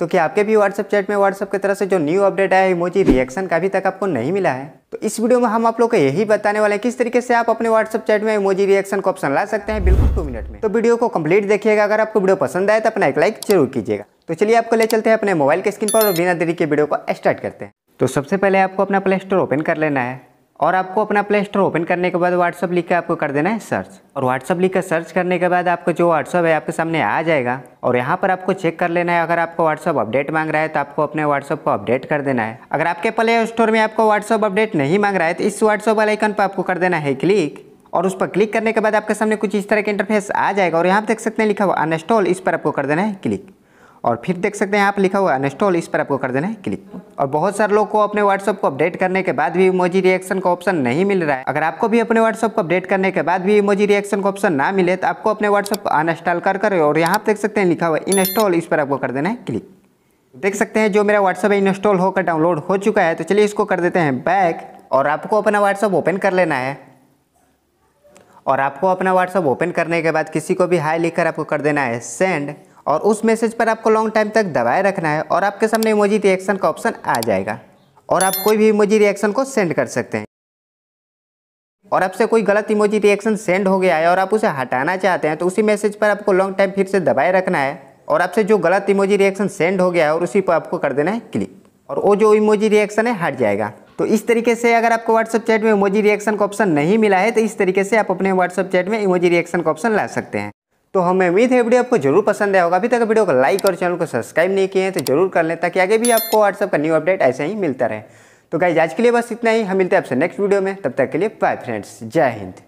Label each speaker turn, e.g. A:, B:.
A: तो क्या आपके भी व्हाट्सअप चैट में व्हाट्सअप की तरफ से जो न्यू अपडेट आया है इमोजी रिएक्शन का अभी तक आपको नहीं मिला है तो इस वीडियो में हम आप लोग को यही बताने वाले हैं किस तरीके से आप अपने व्हाट्सअप चैट में इमोजी रिएक्शन को ऑप्शन ला सकते हैं बिल्कुल टू मिनट में तो वीडियो को कंप्लीट देखिएगा अगर आपको वीडियो पसंद आए तो अपना एक लाइक जरूर कीजिएगा तो चलिए आपको ले चलते हैं अपने मोबाइल के स्क्रीन पर और बिना देरी के वीडियो को स्टार्ट करते हैं तो सबसे पहले आपको अपना प्ले स्टोर ओपन कर लेना है और आपको अपना प्ले स्टोर ओपन करने के बाद व्हाट्सअप लिख के आपको कर देना है सर्च और व्हाट्सअप लिख कर सर्च करने के बाद आपको जो व्हाट्सअप है आपके सामने आ जाएगा और यहाँ पर आपको चेक कर लेना है अगर आपको व्हाट्सअप अपडेट मांग रहा है तो आपको अपने व्हाट्सअप को अपडेट कर देना है अगर आपके प्ले स्टोर में आपको व्हाट्सअप अपडेट नहीं मांग रहा है तो इस व्हाट्सअप वाले आइकन पर आपको कर देना है क्लिक और उस पर क्लिक करने के बाद आपके सामने कुछ इस तरह का इंटरफेस आ जाएगा और यहाँ पर देख सकते हैं लिखा हुआ अनस्टॉल इस पर आपको कर देना है क्लिक और फिर देख सकते हैं यहाँ पर लिखा हुआ अनस्टॉल इस पर आपको कर देना है क्लिक और बहुत सारे लोग को अपने व्हाट्सअप को अपडेट करने के बाद भी इमोजी रिएक्शन का ऑप्शन नहीं मिल रहा है अगर आपको भी अपने व्हाट्सअप को अपडेट करने के बाद भी इमोजी रिएक्शन का ऑप्शन ना मिले तो आपको अपने व्हाट्सअप को अनस्टॉल कर कर और यहाँ पर देख सकते हैं लिखा हुआ इंस्टॉल इस पर आपको कर देना है क्लिक देख सकते हैं जो मेरा व्हाट्सअप इंस्टॉल होकर डाउनलोड हो चुका है तो चलिए इसको कर देते हैं बैक और आपको अपना व्हाट्सअप ओपन कर लेना है और आपको अपना व्हाट्सअप ओपन करने के बाद किसी को भी हाई लिखकर आपको कर देना है सेंड और उस मैसेज पर आपको लॉन्ग टाइम तक दबाए रखना है और आपके सामने इमोजी रिएक्शन का ऑप्शन आ जाएगा और आप कोई भी इमोजी रिएक्शन को सेंड कर सकते हैं और आपसे कोई गलत इमोजी रिएक्शन सेंड हो गया है और आप उसे हटाना चाहते हैं तो उसी मैसेज पर आपको लॉन्ग टाइम फिर से दबाए रखना है और आपसे जो गलत इमोजी रिएक्शन सेंड हो गया है और उसी पर आपको कर देना है क्लिक और वो जो इमोजी रिएक्शन है हट जाएगा तो इस तरीके से अगर आपको व्हाट्सअप चैट में इमोजी रिएक्शन का ऑप्शन नहीं मिला है तो इस तरीके से आप अपने व्हाट्सअप चैट में इमोजी रिएक्शन का ऑप्शन ला सकते हैं तो हमें उम्मीद है वीडियो आपको जरूर पसंद आया होगा अभी तक वीडियो को लाइक और चैनल को सब्सक्राइब नहीं किए हैं तो जरूर कर लें ताकि आगे भी आपको व्हाट्सअप का न्यू अपडेट ऐसे ही मिलता रहे तो गाइज आज के लिए बस इतना ही हम मिलते हैं आपसे नेक्स्ट वीडियो में तब तक के लिए बाय फ्रेंड्स जय हिंद